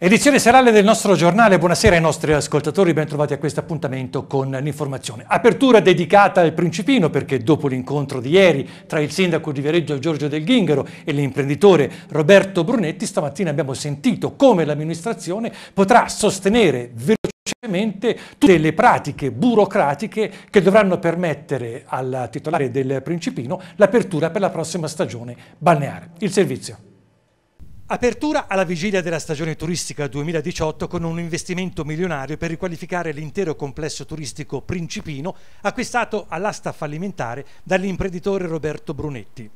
Edizione serale del nostro giornale, buonasera ai nostri ascoltatori, bentrovati a questo appuntamento con l'informazione. Apertura dedicata al Principino perché dopo l'incontro di ieri tra il sindaco di Viareggio Giorgio Del Ghingaro e l'imprenditore Roberto Brunetti, stamattina abbiamo sentito come l'amministrazione potrà sostenere velocemente tutte le pratiche burocratiche che dovranno permettere al titolare del Principino l'apertura per la prossima stagione balneare. Il servizio. Apertura alla vigilia della stagione turistica 2018 con un investimento milionario per riqualificare l'intero complesso turistico principino acquistato all'asta fallimentare dall'imprenditore Roberto Brunetti.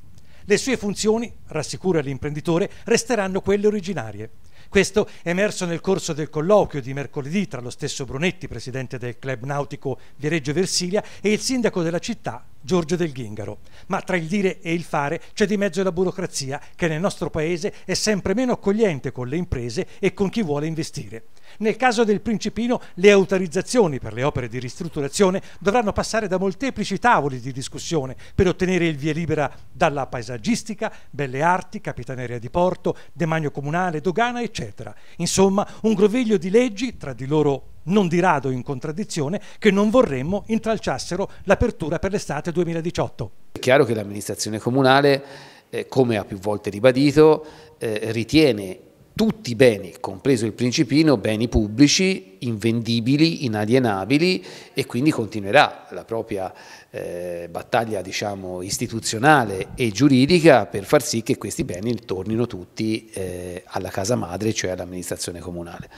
Le sue funzioni, rassicura l'imprenditore, resteranno quelle originarie. Questo è emerso nel corso del colloquio di mercoledì tra lo stesso Brunetti, presidente del club nautico Viareggio Versilia, e il sindaco della città, Giorgio Del Ghingaro. Ma tra il dire e il fare c'è di mezzo la burocrazia che nel nostro paese è sempre meno accogliente con le imprese e con chi vuole investire. Nel caso del Principino le autorizzazioni per le opere di ristrutturazione dovranno passare da molteplici tavoli di discussione per ottenere il via libera dalla paesaggistica, belle arti, capitaneria di porto, demanio comunale, dogana, eccetera. Insomma, un groviglio di leggi, tra di loro non di rado in contraddizione, che non vorremmo intralciassero l'apertura per l'estate 2018. È chiaro che l'amministrazione comunale, eh, come ha più volte ribadito, eh, ritiene tutti i beni, compreso il Principino, beni pubblici, invendibili, inalienabili e quindi continuerà la propria eh, battaglia diciamo, istituzionale e giuridica per far sì che questi beni tornino tutti eh, alla casa madre, cioè all'amministrazione comunale.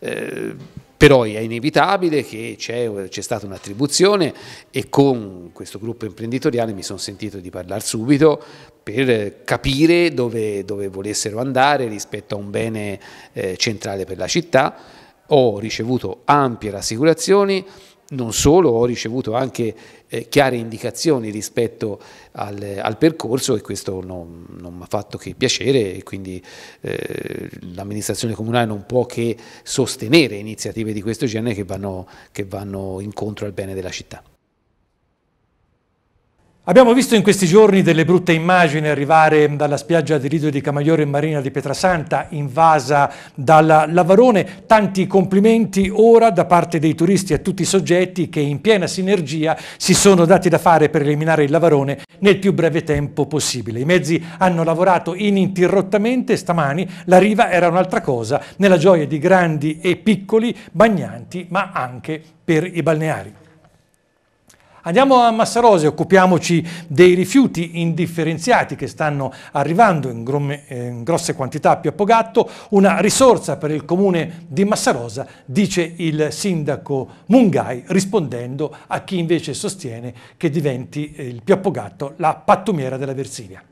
Eh, però è inevitabile che c'è, stata un'attribuzione e con questo gruppo imprenditoriale mi sono sentito di parlare subito per capire dove, dove volessero andare rispetto a un bene eh, centrale per la città. Ho ricevuto ampie rassicurazioni, non solo, ho ricevuto anche eh, chiare indicazioni rispetto al, al percorso e questo non, non mi ha fatto che piacere e quindi eh, l'amministrazione comunale non può che sostenere iniziative di questo genere che vanno, che vanno incontro al bene della città. Abbiamo visto in questi giorni delle brutte immagini arrivare dalla spiaggia di Lido di Camaiore in Marina di Pietrasanta, invasa dal Lavarone. Tanti complimenti ora da parte dei turisti a tutti i soggetti che in piena sinergia si sono dati da fare per eliminare il Lavarone nel più breve tempo possibile. I mezzi hanno lavorato ininterrottamente, stamani la riva era un'altra cosa, nella gioia di grandi e piccoli bagnanti, ma anche per i balneari. Andiamo a Massarose, occupiamoci dei rifiuti indifferenziati che stanno arrivando in, gromme, eh, in, grosse quantità a Piappogatto, una risorsa per il comune di Massarosa, dice il sindaco Mungai, rispondendo a chi invece sostiene che diventi eh, il Piappogatto la pattumiera della Versilia.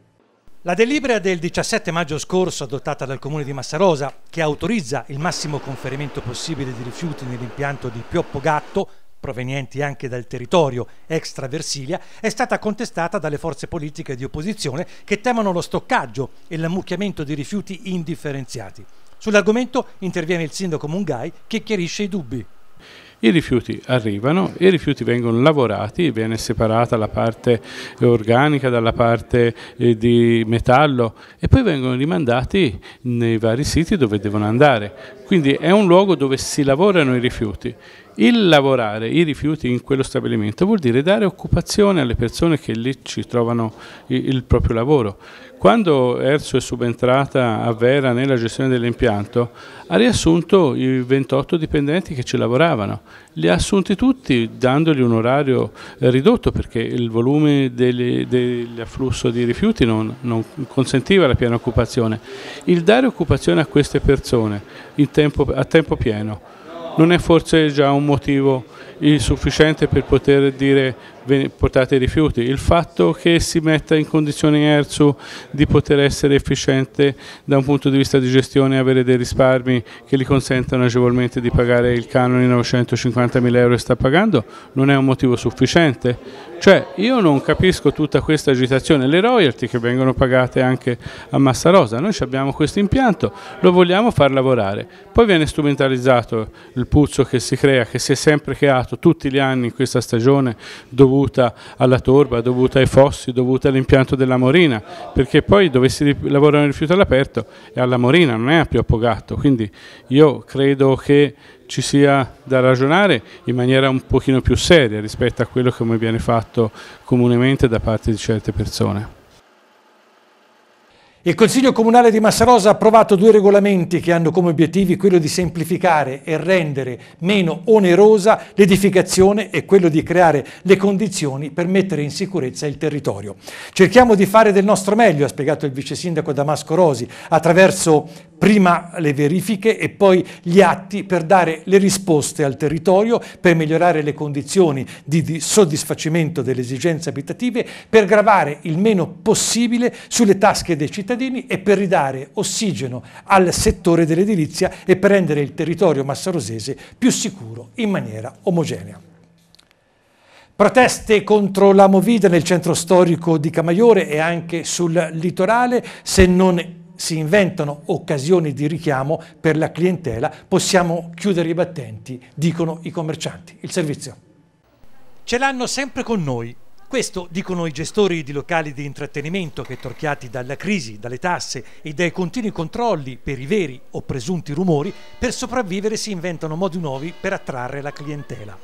La delibera del 17 maggio scorso adottata dal comune di Massarosa, che autorizza il massimo conferimento possibile di rifiuti nell'impianto di Pioppogatto, provenienti anche dal territorio extra Versilia, è stata contestata dalle forze politiche di opposizione che temono lo stoccaggio e l'ammucchiamento di rifiuti indifferenziati. Sull'argomento interviene il sindaco Mungai che chiarisce i dubbi. I rifiuti arrivano, i rifiuti vengono lavorati, viene separata la parte organica dalla parte eh, di metallo e poi vengono rimandati nei vari siti dove devono andare. Quindi è un luogo dove si lavorano i rifiuti. Il lavorare i rifiuti in quello stabilimento vuol dire dare occupazione alle persone che lì ci trovano il proprio lavoro. Quando Erzo è subentrata a Vera nella gestione dell'impianto ha riassunto i 28 dipendenti che ci lavoravano, li ha assunti tutti dandogli un orario eh, ridotto perché il volume dell'afflusso di rifiuti non, non consentiva la piena occupazione. Il dare occupazione a queste persone tempo, a tempo pieno non è forse già un motivo il sufficiente per poter dire portate i rifiuti, il fatto che si metta in condizioni ERSU di poter essere efficiente da un punto di vista di gestione e avere dei risparmi che gli consentano agevolmente di pagare il canone 950 mila euro che sta pagando, non è un motivo sufficiente. Cioè io non capisco tutta questa agitazione, le royalty che vengono pagate anche a Massa Rosa, noi abbiamo questo impianto, lo vogliamo far lavorare, poi viene strumentalizzato il puzzo che si crea, che si è sempre creato pagato tutti gli anni in questa stagione dovuta alla torba, dovuta ai fossi, dovuta all'impianto della Morina, perché poi dove si lavora i rifiuto all'aperto è alla Morina, non è a Pioppogatto, quindi io credo che ci sia da ragionare in maniera un pochino più seria rispetto a quello che viene fatto comunemente da parte di certe persone. Il Consiglio Comunale di Massarosa ha approvato due regolamenti che hanno come obiettivi quello di semplificare e rendere meno onerosa l'edificazione e quello di creare le condizioni per mettere in sicurezza il territorio. Cerchiamo di fare del nostro meglio, ha spiegato il vice sindaco Damasco Rosi, attraverso prima le verifiche e poi gli atti per dare le risposte al territorio, per migliorare le condizioni di soddisfacimento delle esigenze abitative, per gravare il meno possibile sulle tasche dei cittadini cittadini e per ridare ossigeno al settore dell'edilizia e per rendere il territorio massarosese più sicuro in maniera omogenea. Proteste contro la Movida nel centro storico di Camaiore e anche sul litorale, se non si inventano occasioni di richiamo per la clientela, possiamo chiudere i battenti, dicono i commercianti. Il servizio. Ce l'hanno sempre con noi, questo dicono i gestori di locali di intrattenimento che, torchiati dalla crisi, dalle tasse e dai continui controlli per i veri o presunti rumori, per sopravvivere si inventano modi nuovi per attrarre la clientela.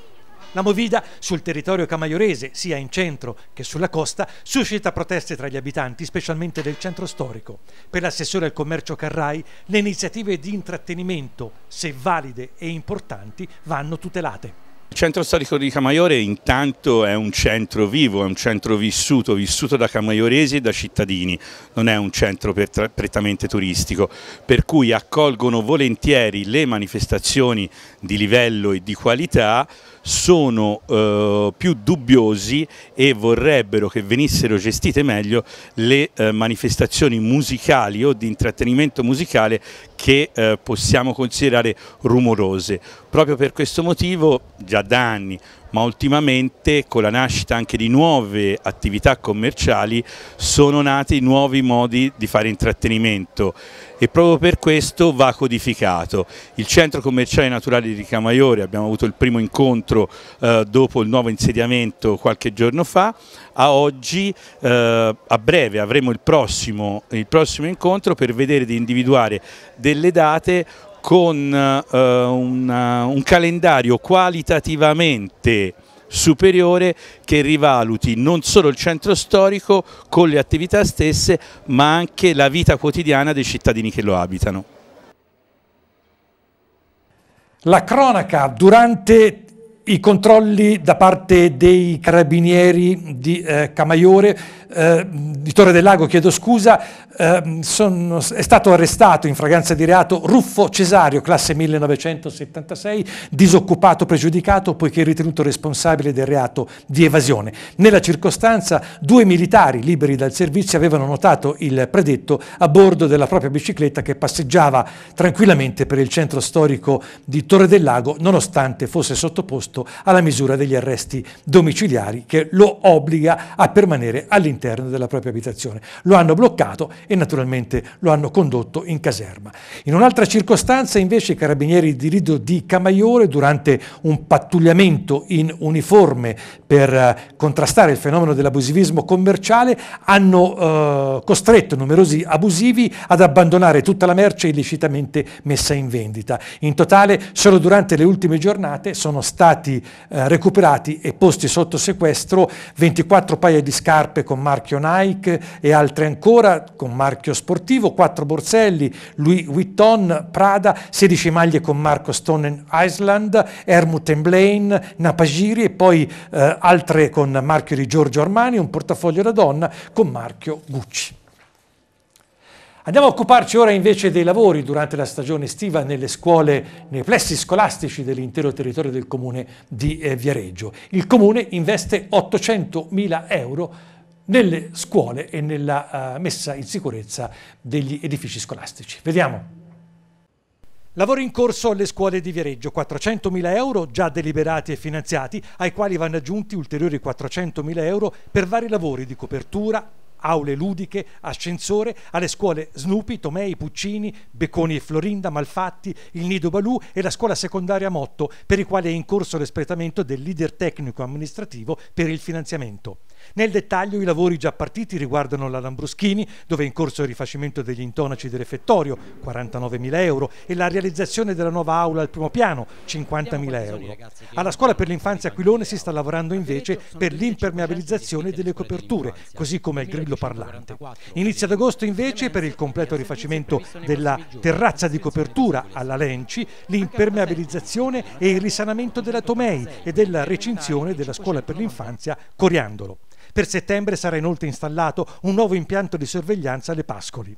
La movida sul territorio camaiorese, sia in centro che sulla costa, suscita proteste tra gli abitanti, specialmente del centro storico. Per l'assessore al commercio Carrai, le iniziative di intrattenimento, se valide e importanti, vanno tutelate. Il centro storico di Camaiore intanto è un centro vivo, è un centro vissuto, vissuto da camaioresi e da cittadini, non è un centro prettamente turistico, per cui accolgono volentieri le manifestazioni di livello e di qualità sono eh, più dubbiosi e vorrebbero che venissero gestite meglio le eh, manifestazioni musicali o di intrattenimento musicale che eh, possiamo considerare rumorose. Proprio per questo motivo, già da anni, ma ultimamente con la nascita anche di nuove attività commerciali sono nati nuovi modi di fare intrattenimento e proprio per questo va codificato. Il centro commerciale naturale di Camaiore, abbiamo avuto il primo incontro eh, dopo il nuovo insediamento qualche giorno fa, a oggi eh, a breve avremo il prossimo, il prossimo incontro per vedere di individuare delle date con eh, una, un calendario qualitativamente superiore che rivaluti non solo il centro storico con le attività stesse ma anche la vita quotidiana dei cittadini che lo abitano. La cronaca durante i controlli da parte dei carabinieri di eh, Camaiore, eh, di Torre del Lago, chiedo scusa, eh, sono, è stato arrestato in fragranza di reato Ruffo Cesario, classe 1976, disoccupato pregiudicato poiché ritenuto responsabile del reato di evasione. Nella circostanza due militari liberi dal servizio avevano notato il predetto a bordo della propria bicicletta che passeggiava tranquillamente per il centro storico di Torre del Lago nonostante fosse sottoposto sottoposto alla misura degli arresti domiciliari che lo obbliga a permanere all'interno della propria abitazione. Lo hanno bloccato e naturalmente lo hanno condotto in caserma. In un'altra circostanza invece i carabinieri di Rido di Camaiore durante un pattugliamento in uniforme per eh, contrastare il fenomeno dell'abusivismo commerciale hanno eh, costretto numerosi abusivi ad abbandonare tutta la merce illecitamente messa in vendita. In totale solo durante le ultime giornate sono stati stati eh, recuperati e posti sotto sequestro 24 paia di scarpe con marchio Nike e altre ancora con marchio sportivo, 4 borselli Louis Vuitton, Prada, 16 maglie con marco Stone Island, Hermut Blaine, Napagiri e poi eh, altre con marchio di Giorgio Armani, un portafoglio da donna con marchio Gucci. Andiamo a occuparci ora invece dei lavori durante la stagione estiva nelle scuole, nei plessi scolastici dell'intero territorio del comune di eh, Viareggio. Il comune investe 800.000 euro nelle scuole e nella eh, messa in sicurezza degli edifici scolastici. Vediamo. Lavori in corso alle scuole di Viareggio, 400.000 euro già deliberati e finanziati, ai quali vanno aggiunti ulteriori 400.000 euro per vari lavori di copertura, aule ludiche, ascensore, alle scuole Snoopy, Tomei, Puccini, Becconi e Florinda, Malfatti, il Nido Balù e la scuola secondaria Motto, per i quali è in corso l'espletamento del leader tecnico amministrativo per il finanziamento. Nel dettaglio i lavori già partiti riguardano la Lambruschini, dove è in corso il rifacimento degli intonaci del refettorio, 49.000 euro, e la realizzazione della nuova aula al primo piano, 50.000 euro. Alla scuola per l'infanzia Aquilone si sta lavorando invece per l'impermeabilizzazione delle coperture, così come il grillo parlante. Inizia ad agosto invece per il completo rifacimento della terrazza di copertura alla Lenci, l'impermeabilizzazione e il risanamento della Tomei e della recinzione della scuola per l'infanzia Coriandolo. Per settembre sarà inoltre installato un nuovo impianto di sorveglianza alle Pascoli.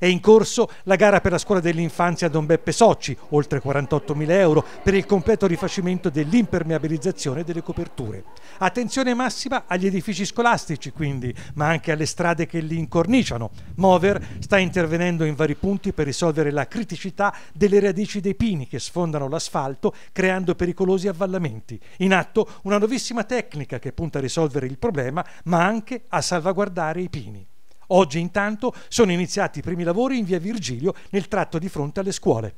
È in corso la gara per la scuola dell'infanzia Don Beppe Socci, oltre 48.000 euro per il completo rifacimento dell'impermeabilizzazione delle coperture. Attenzione massima agli edifici scolastici, quindi, ma anche alle strade che li incorniciano. Mover sta intervenendo in vari punti per risolvere la criticità delle radici dei pini che sfondano l'asfalto, creando pericolosi avvallamenti. In atto una nuovissima tecnica che punta a risolvere il problema, ma anche a salvaguardare i pini. Oggi intanto sono iniziati i primi lavori in via Virgilio nel tratto di fronte alle scuole.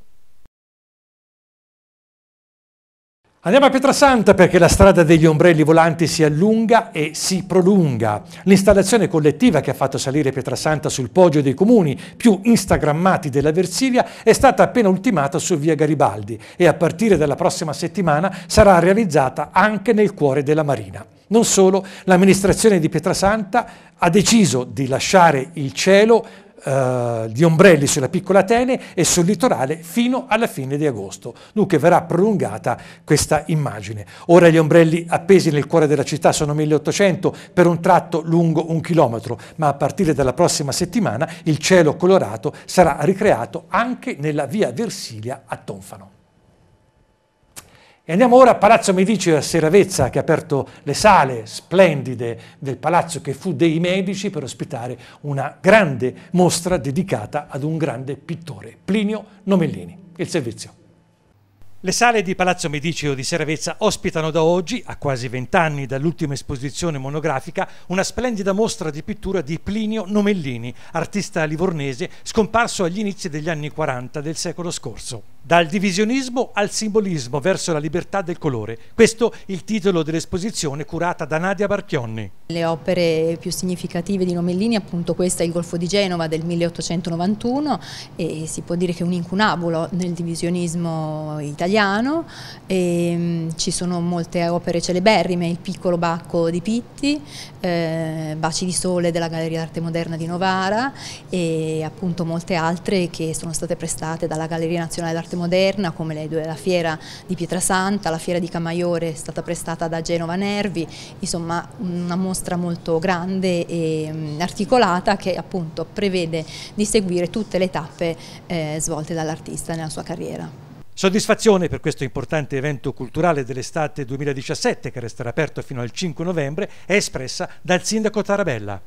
Andiamo a Pietrasanta perché la strada degli ombrelli volanti si allunga e si prolunga. L'installazione collettiva che ha fatto salire Pietrasanta sul poggio dei comuni più instagrammati della Versilia è stata appena ultimata su via Garibaldi e a partire dalla prossima settimana sarà realizzata anche nel cuore della Marina. Non solo, l'amministrazione di Pietrasanta ha deciso di lasciare il cielo eh, di ombrelli sulla piccola Atene e sul litorale fino alla fine di agosto. Dunque verrà prolungata questa immagine. Ora gli ombrelli appesi nel cuore della città sono 1800 per un tratto lungo un chilometro, ma a partire dalla prossima settimana il cielo colorato sarà ricreato anche nella via Versilia a Tonfano. E andiamo ora a Palazzo Medici a Seravezza che ha aperto le sale splendide del palazzo che fu dei Medici per ospitare una grande mostra dedicata ad un grande pittore, Plinio Nomellini. Il servizio. Le sale di Palazzo Medici di Seravezza ospitano da oggi, a quasi vent'anni dall'ultima esposizione monografica, una splendida mostra di pittura di Plinio Nomellini, artista livornese scomparso agli inizi degli anni 40 del secolo scorso. Dal divisionismo al simbolismo verso la libertà del colore. Questo il titolo dell'esposizione curata da Nadia Barchionni. Le opere più significative di Nomellini, appunto questa è il Golfo di Genova del 1891 e si può dire che è un incunabulo nel divisionismo italiano, e, ehm, ci sono molte opere celeberrime, il piccolo Bacco di Pitti, eh, Baci di Sole della Galleria d'Arte Moderna di Novara e appunto molte altre che sono state prestate dalla Galleria Nazionale d'Arte Moderna come le due, la Fiera di Pietrasanta, la Fiera di Camaiore è stata prestata da Genova Nervi, insomma una mostra finestra molto grande e mm, articolata che appunto prevede di seguire tutte le tappe eh, svolte dall'artista nella sua carriera. Soddisfazione per questo importante evento culturale dell'estate 2017 che resterà aperto fino al 5 novembre è espressa dal sindaco Tarabella.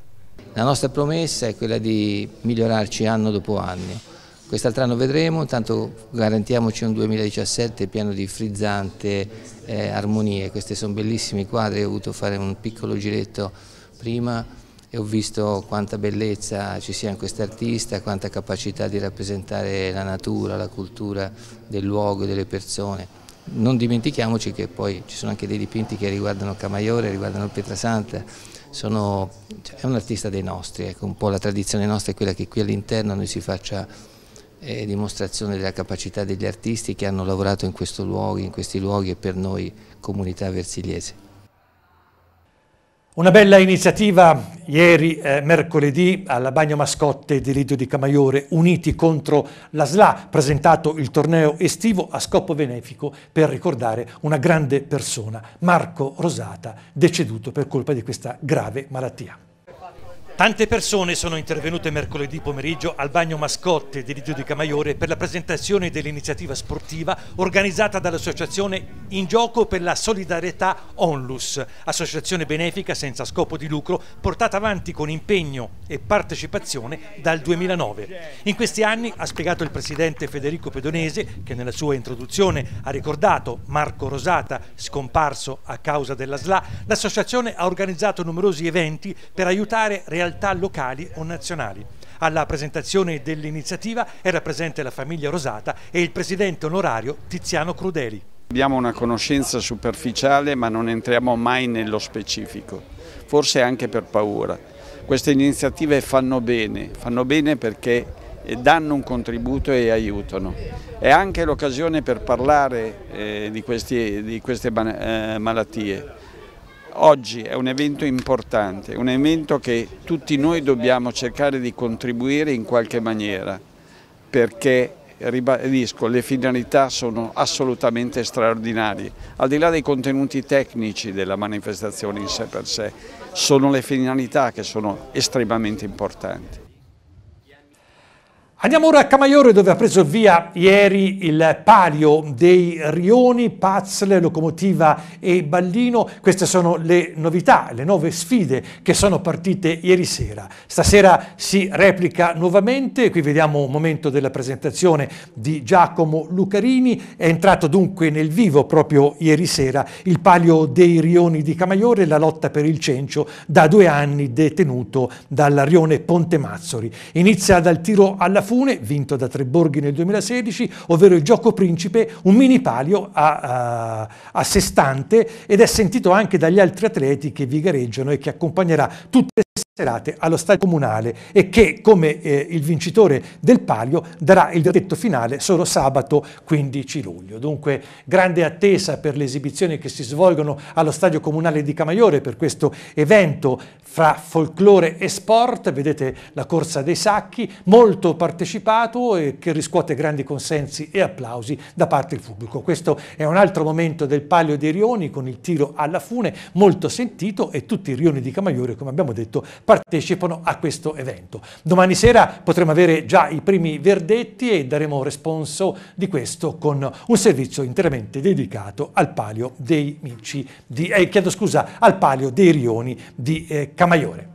La nostra promessa è quella di migliorarci anno dopo anno Quest'altro anno vedremo, intanto garantiamoci un 2017 pieno di frizzante eh, armonie, questi sono bellissimi quadri, ho voluto fare un piccolo giretto prima e ho visto quanta bellezza ci sia in quest'artista, quanta capacità di rappresentare la natura, la cultura del luogo e delle persone. Non dimentichiamoci che poi ci sono anche dei dipinti che riguardano Camaiore, riguardano Pietrasanta, sono, cioè, è un artista dei nostri, ecco, un po' la tradizione nostra è quella che qui all'interno noi si faccia è dimostrazione della capacità degli artisti che hanno lavorato in, luoghi, in questi luoghi e per noi comunità versiliese. Una bella iniziativa ieri, eh, mercoledì, alla Bagno Mascotte di Lidio di Camaiore, uniti contro la SLA, presentato il torneo estivo a scopo benefico per ricordare una grande persona, Marco Rosata, deceduto per colpa di questa grave malattia. Tante persone sono intervenute mercoledì pomeriggio al bagno mascotte di Lidio di Camaiore per la presentazione dell'iniziativa sportiva organizzata dall'associazione In Gioco per la Solidarietà Onlus, associazione benefica senza scopo di lucro portata avanti con impegno e partecipazione dal 2009. In questi anni, ha spiegato il presidente Federico Pedonese, che nella sua introduzione ha ricordato Marco Rosata, scomparso a causa della SLA, l'associazione ha organizzato numerosi eventi per aiutare realizzare realtà locali o nazionali. Alla presentazione dell'iniziativa era presente la famiglia Rosata e il presidente onorario Tiziano Crudeli. Abbiamo una conoscenza superficiale ma non entriamo mai nello specifico, forse anche per paura. Queste iniziative fanno bene, fanno bene perché danno un contributo e aiutano. È anche l'occasione per parlare eh, di, questi, di, queste eh, malattie oggi è un evento importante, un evento che tutti noi dobbiamo cercare di contribuire in qualche maniera perché ribadisco, le finalità sono assolutamente straordinarie, al di là dei contenuti tecnici della manifestazione in sé per sé, sono le finalità che sono estremamente importanti. Andiamo ora a Camaiore dove ha preso via ieri il palio dei Rioni, Pazle, Locomotiva e Ballino. Queste sono le novità, le nuove sfide che sono partite ieri sera. Stasera si replica nuovamente, qui vediamo un momento della presentazione di Giacomo Lucarini. È entrato dunque nel vivo proprio ieri sera il palio dei Rioni di Camaiore, la lotta per il cencio da due anni detenuto dal Rione Ponte Mazzori. Inizia dal tiro alla fuga Fune, vinto da Treborghi nel 2016, ovvero il gioco principe, un mini palio a, a, a sé stante ed è sentito anche dagli altri atleti che vi gareggiano e che accompagnerà tutte le serate allo stadio comunale e che come eh, il vincitore del palio darà il detto finale solo sabato 15 luglio. Dunque grande attesa per le esibizioni che si svolgono allo stadio comunale di Camaiore per questo evento fra folklore e sport, vedete la corsa dei sacchi, molto partecipato e che riscuote grandi consensi e applausi da parte del pubblico. Questo è un altro momento del palio dei rioni con il tiro alla fune molto sentito e tutti i rioni di Camaiore come abbiamo detto partecipano a questo evento. Domani sera potremo avere già i primi verdetti e daremo responso di questo con un servizio interamente dedicato al palio dei Mici, di, eh, chiedo scusa, al palio dei Rioni di eh, Camaiore.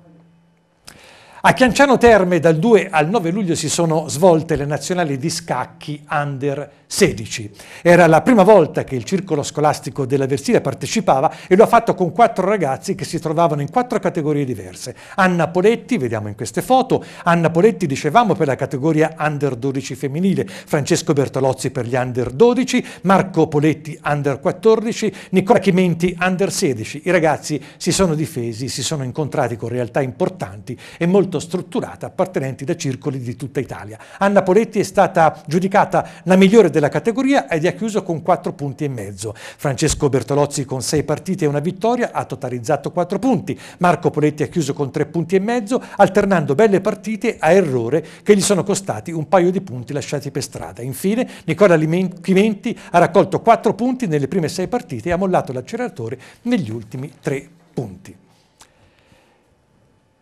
A Chianciano Terme dal 2 al 9 luglio si sono svolte le nazionali di scacchi under 16. Era la prima volta che il circolo scolastico della Versilia partecipava e lo ha fatto con quattro ragazzi che si trovavano in quattro categorie diverse. Anna Poletti, vediamo in queste foto, Anna Poletti dicevamo per la categoria under 12 femminile, Francesco Bertolozzi per gli under 12, Marco Poletti under 14, Nicola Chimenti under 16. I ragazzi si sono difesi, si sono incontrati con realtà importanti e molto strutturate appartenenti da circoli di tutta Italia. Anna Poletti è stata giudicata la migliore delle della categoria ed è chiuso con 4 punti e mezzo. Francesco Bertolozzi con 6 partite e una vittoria ha totalizzato 4 punti. Marco Poletti ha chiuso con 3 punti e mezzo, alternando belle partite a errore che gli sono costati un paio di punti lasciati per strada. Infine, Nicola Chimenti ha raccolto 4 punti nelle prime 6 partite e ha mollato l'acceleratore negli ultimi 3 punti.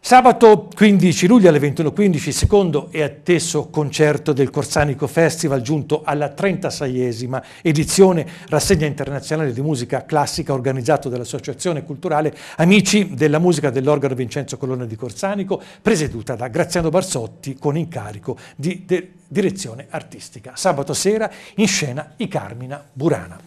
Sabato 15 luglio alle 21.15, secondo e atteso concerto del Corsanico Festival, giunto alla 36esima edizione rassegna internazionale di musica classica organizzato dall'Associazione Culturale Amici della Musica dell'Organo Vincenzo Colonna di Corsanico, presieduta da Graziano Barsotti con incarico di direzione artistica. Sabato sera in scena i Carmina Burana.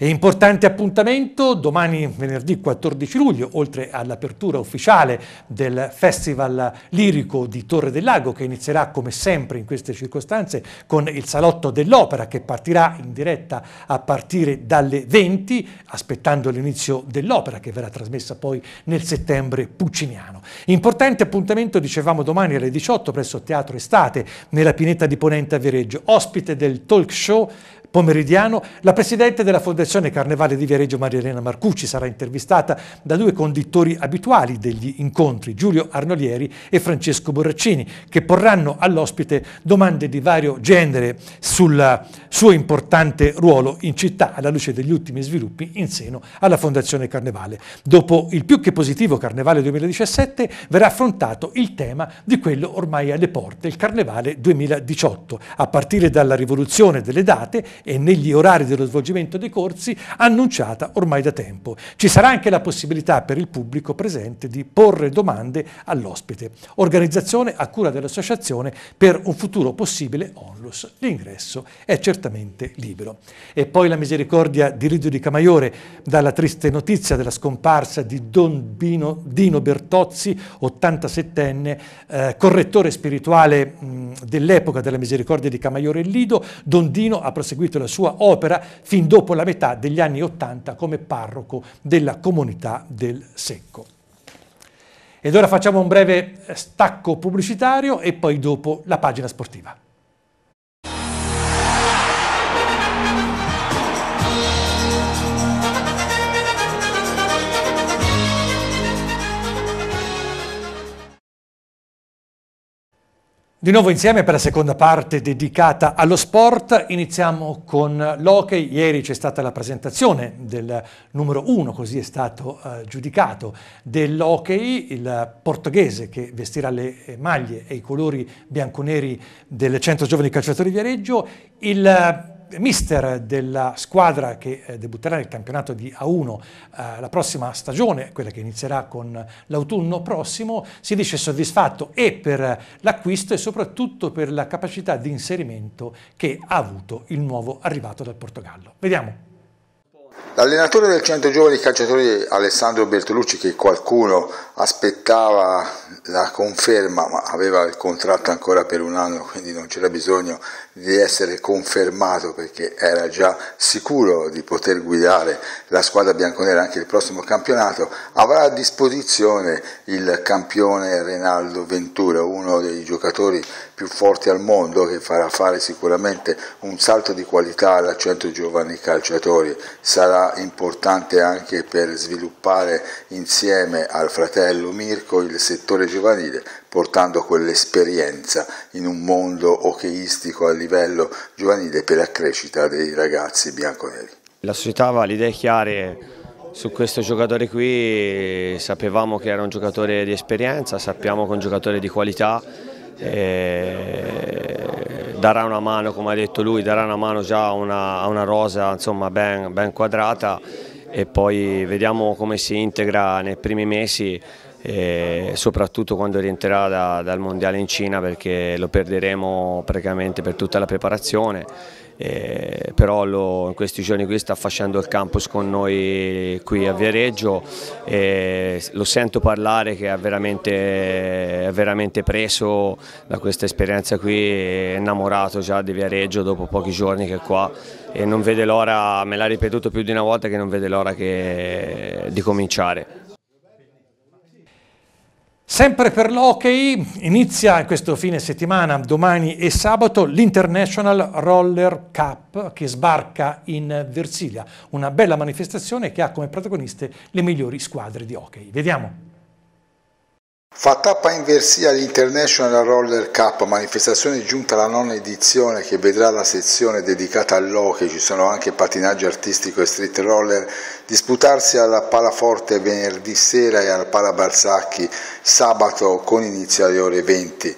È importante appuntamento domani venerdì 14 luglio, oltre all'apertura ufficiale del Festival Lirico di Torre del Lago che inizierà come sempre in queste circostanze con il Salotto dell'Opera che partirà in diretta a partire dalle 20 aspettando l'inizio dell'opera che verrà trasmessa poi nel settembre pucciniano. Importante appuntamento dicevamo domani alle 18 presso Teatro Estate nella pineta di Ponente a Viareggio, ospite del talk show pomeridiano, la presidente della Fondazione Carnevale di Viareggio Maria Elena Marcucci sarà intervistata da due conduttori abituali degli incontri, Giulio Arnolieri e Francesco Borraccini, che porranno all'ospite domande di vario genere sul suo importante ruolo in città alla luce degli ultimi sviluppi in seno alla Fondazione Carnevale. Dopo il più che positivo Carnevale 2017 verrà affrontato il tema di quello ormai alle porte, il Carnevale 2018, a partire dalla rivoluzione delle date e negli orari dello svolgimento dei corsi annunciata ormai da tempo. Ci sarà anche la possibilità per il pubblico presente di porre domande all'ospite. Organizzazione a cura dell'associazione per un futuro possibile onlus. L'ingresso è certamente libero. E poi la misericordia di Ridio di Camaiore dalla triste notizia della scomparsa di Don Bino, Dino Bertozzi, 87enne, eh, correttore spirituale dell'epoca della misericordia di Camaiore e Lido. Don Dino ha proseguito proseguito la sua opera fin dopo la metà degli anni Ottanta come parroco della comunità del Secco. Ed ora facciamo un breve eh, stacco pubblicitario e poi dopo la pagina sportiva. Di nuovo insieme per la seconda parte dedicata allo sport, iniziamo con l'hockey, ieri c'è stata la presentazione del numero uno, così è stato eh, giudicato, dell'hockey, il portoghese che vestirà le maglie e i colori bianconeri del centro giovani calciatori di Viareggio, il mister della squadra che eh, debutterà nel campionato di A1 eh, la prossima stagione, quella che inizierà con l'autunno prossimo, si dice soddisfatto e per l'acquisto e soprattutto per la capacità di inserimento che ha avuto il nuovo arrivato dal Portogallo. Vediamo. L'allenatore del centro giovani calciatori Alessandro Bertolucci che qualcuno aspettava la conferma ma aveva il contratto ancora per un anno quindi non c'era bisogno di essere confermato perché era già sicuro di poter guidare la squadra bianconera anche il prossimo campionato, avrà a disposizione il campione Renaldo Ventura, uno dei giocatori più forti al mondo che farà fare sicuramente un salto di qualità all'accento 100 giovani calciatori, sarà importante anche per sviluppare insieme al fratello Mirko il settore giovanile portando quell'esperienza in un mondo hockeyistico a livello livello giovanile per la crescita dei ragazzi bianconeri. La società aveva le idee chiare su questo giocatore qui, sapevamo che era un giocatore di esperienza, sappiamo che è un giocatore di qualità, darà una mano, come ha detto lui, darà una mano già a una, una, rosa insomma, ben, ben quadrata e poi vediamo come si integra nei primi mesi soprattutto quando rientrerà da, dal mondiale in Cina perché lo perderemo praticamente per tutta la preparazione eh, però lo, in questi giorni qui sta facendo il campus con noi qui a Viareggio e lo sento parlare che è veramente, è veramente preso da questa esperienza qui, è innamorato già di Viareggio dopo pochi giorni che è qua e non vede l'ora, me l'ha ripetuto più di una volta che non vede l'ora di cominciare. Sempre per l'hockey inizia questo fine settimana, domani e sabato, l'International Roller Cup che sbarca in Versilia, una bella manifestazione che ha come protagoniste le migliori squadre di hockey. Vediamo. Fa tappa in Versia l'International Roller Cup, manifestazione giunta alla nona edizione che vedrà la sezione dedicata all'hockey, ci sono anche patinaggio artistico e street roller, disputarsi alla Palaforte venerdì sera e al Pala Balzacchi sabato con inizio alle ore 20.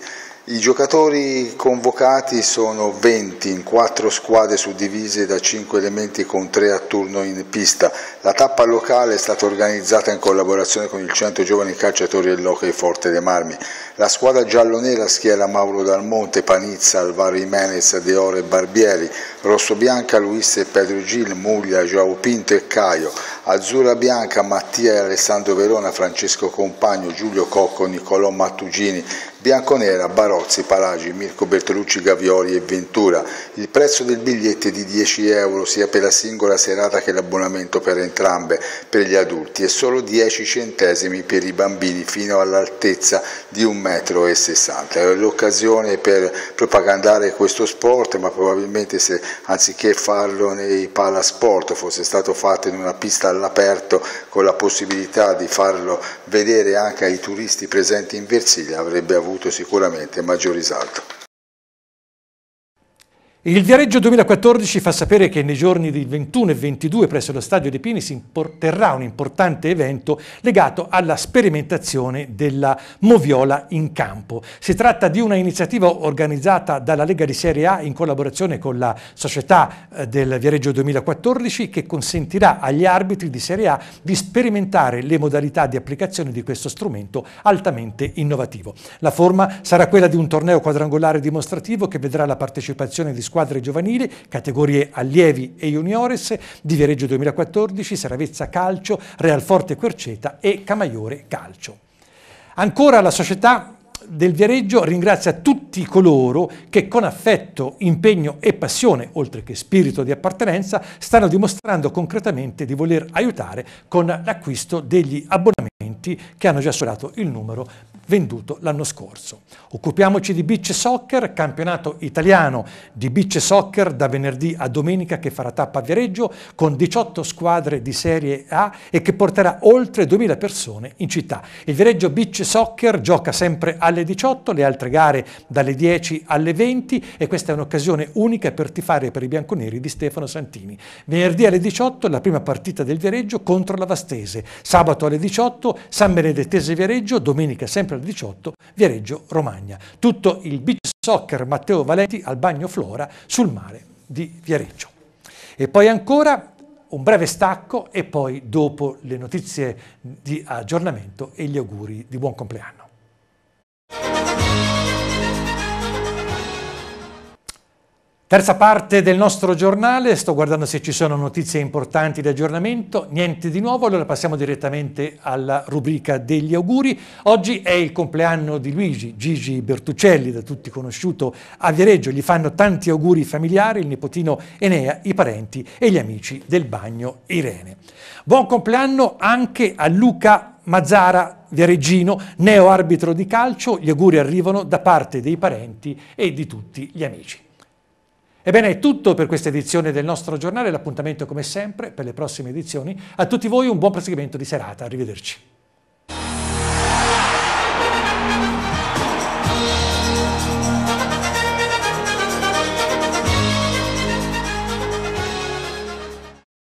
I giocatori convocati sono 20 in quattro squadre suddivise da 5 elementi con 3 a turno in pista. La tappa locale è stata organizzata in collaborazione con il Centro Giovani Calciatori dell'Hockey Forte dei Marmi. La squadra giallonera schiera Mauro Dalmonte, Panizza, Alvaro Jimenez, Deore e Barbieri, Rosso Bianca, Luis e Pedro Gil, Muglia, Joao Pinto e Caio, azzurra bianca Mattia e Alessandro Verona, Francesco Compagno, Giulio Cocco, Nicolò Mattugini, Bianconera, Barozzi, Palagi, Mirko Bertolucci, Gavioli e Ventura. Il prezzo del biglietto è di 10 euro sia per la singola serata che l'abbonamento per entrambe per gli adulti e solo 10 centesimi per i bambini fino all'altezza di 1,60 m. È l'occasione per propagandare questo sport, ma probabilmente se anziché farlo nei palasport fosse stato fatto in una pista all'aperto con la possibilità di farlo vedere anche ai turisti presenti in Versilia avrebbe avuto avuto sicuramente maggior risalto. Il Viareggio 2014 fa sapere che nei giorni del 21 e 22 presso lo stadio dei Pini si terrà un importante evento legato alla sperimentazione della moviola in campo. Si tratta di una iniziativa organizzata dalla Lega di Serie A in collaborazione con la società eh, del Viareggio 2014 che consentirà agli arbitri di Serie A di sperimentare le modalità di applicazione di questo strumento altamente innovativo. La forma sarà quella di un torneo quadrangolare dimostrativo che vedrà la partecipazione di squadre giovanili, categorie allievi e juniores di Viareggio 2014, Seravezza Calcio, Real Forte Querceta e Camaiore Calcio. Ancora la società del Viareggio ringrazia tutti coloro che con affetto, impegno e passione, oltre che spirito di appartenenza, stanno dimostrando concretamente di voler aiutare con l'acquisto degli abbonamenti che hanno già sforato il numero venduto l'anno scorso. Occupiamoci di beach soccer, campionato italiano di beach soccer da venerdì a domenica che farà tappa a Viareggio con 18 squadre di Serie A e che porterà oltre 2000 persone in città. Il Viareggio Beach Soccer gioca sempre alle 18, le altre gare dalle 10 alle 20 e questa è un'occasione unica per tifare per i bianconeri di Stefano Santini. Venerdì alle 18 la prima partita del Viareggio contro la Vastese, sabato alle 18 San Benedettese Viareggio, domenica sempre alle alle 18 Viareggio Romagna. Tutto il beach soccer Matteo Valenti al bagno Flora sul mare di Viareggio. E poi ancora un breve stacco e poi dopo le notizie di aggiornamento e gli auguri di buon compleanno. Terza parte del nostro giornale, sto guardando se ci sono notizie importanti di aggiornamento, niente di nuovo, allora passiamo direttamente alla rubrica degli auguri. Oggi è il compleanno di Luigi, Gigi Bertuccelli, da tutti conosciuto a Viareggio, gli fanno tanti auguri familiari, il nipotino Enea, i parenti e gli amici del bagno Irene. Buon compleanno anche a Luca Mazzara Viareggino, neo arbitro di calcio, gli auguri arrivano da parte dei parenti e di tutti gli amici. Ebbene è tutto per questa edizione del nostro giornale, l'appuntamento come sempre per le prossime edizioni. A tutti voi un buon proseguimento di serata, arrivederci.